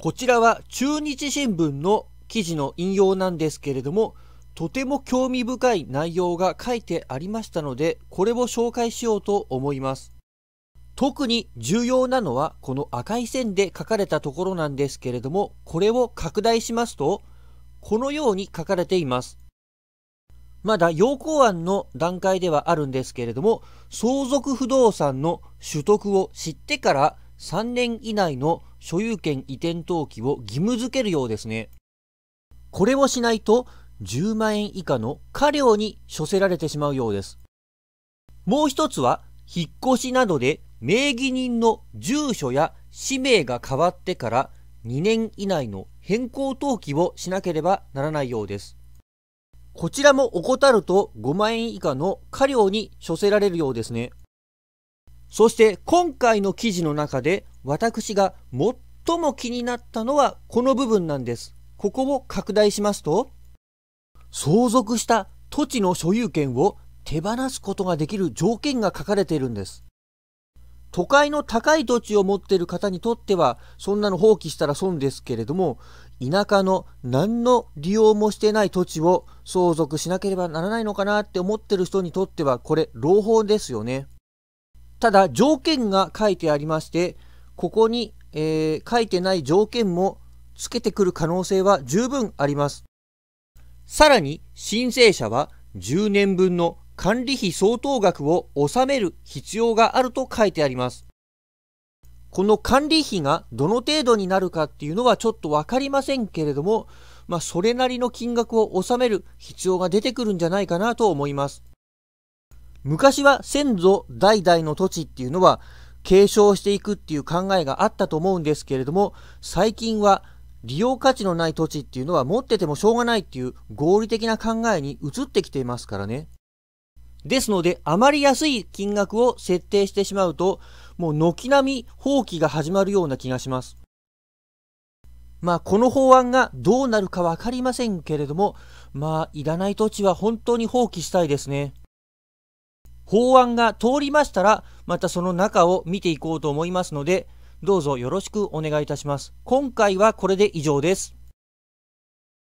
こちらは中日新聞の記事の引用なんですけれども、とても興味深い内容が書いてありましたので、これを紹介しようと思います。特に重要なのはこの赤い線で書かれたところなんですけれども、これを拡大しますと、このように書かれています。まだ要項案の段階ではあるんですけれども、相続不動産の取得を知ってから3年以内の所有権移転登記を義務付けるようですね。これをしないと10万円以下の過料に処せられてしまうようです。もう一つは、引っ越しなどで名義人の住所や氏名が変わってから2年以内の変更登記をしなければならないようです。こちらも怠ると5万円以下の過料に処せられるようですね。そして今回の記事の中で私が最も気になったのはこの部分なんです。ここを拡大しますと、相続した土地の所有権を手放すことができる条件が書かれているんです。都会の高い土地を持っている方にとっては、そんなの放棄したら損ですけれども、田舎の何の利用もしてない土地を相続しなければならないのかなって思ってる人にとっては、これ、朗報ですよね。ただ条件が書いてありましてここに、えー、書いてない条件もつけてくる可能性は十分ありますさらに申請者は10年分の管理費相当額を納める必要があると書いてありますこの管理費がどの程度になるかっていうのはちょっとわかりませんけれども、まあ、それなりの金額を納める必要が出てくるんじゃないかなと思います。昔は先祖代々の土地っていうのは継承していくっていう考えがあったと思うんですけれども最近は利用価値のない土地っていうのは持っててもしょうがないっていう合理的な考えに移ってきていますからね。ですので、あまり安い金額を設定してしまうと、もう軒並み放棄が始まるような気がします。まあ、この法案がどうなるかわかりませんけれども、まあ、いらない土地は本当に放棄したいですね。法案が通りましたら、またその中を見ていこうと思いますので、どうぞよろしくお願いいたします。今回はこれで以上です。